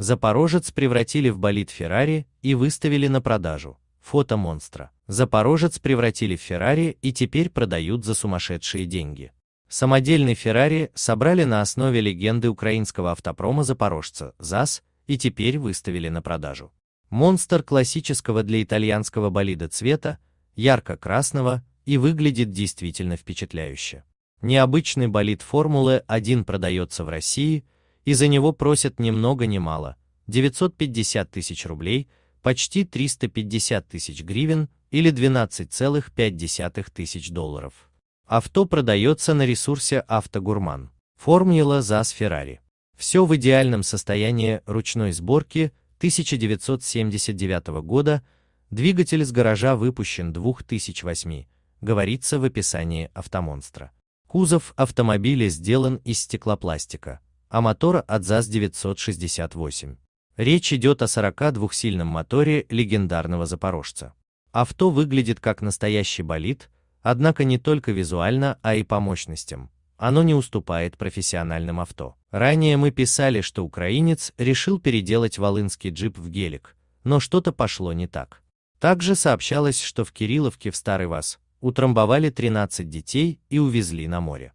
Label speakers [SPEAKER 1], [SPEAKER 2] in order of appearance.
[SPEAKER 1] Запорожец превратили в болид Феррари и выставили на продажу. Фото монстра. Запорожец превратили в Феррари и теперь продают за сумасшедшие деньги. Самодельный Феррари собрали на основе легенды украинского автопрома Запорожца ЗАЗ и теперь выставили на продажу. Монстр классического для итальянского болида цвета, ярко-красного и выглядит действительно впечатляюще. Необычный болид Формулы 1 продается в России – и за него просят ни много ни мало – 950 тысяч рублей, почти 350 тысяч гривен или 12,5 тысяч долларов. Авто продается на ресурсе «Автогурман». Формула ЗАЗ Феррари. Все в идеальном состоянии ручной сборки 1979 года, двигатель с гаража выпущен 2008, говорится в описании автомонстра. Кузов автомобиля сделан из стеклопластика а мотор от ЗАЗ-968. Речь идет о 42-сильном моторе легендарного запорожца. Авто выглядит как настоящий болид, однако не только визуально, а и по мощностям. Оно не уступает профессиональным авто. Ранее мы писали, что украинец решил переделать волынский джип в гелик, но что-то пошло не так. Также сообщалось, что в Кирилловке в Старый ваз утрамбовали 13 детей и увезли на море.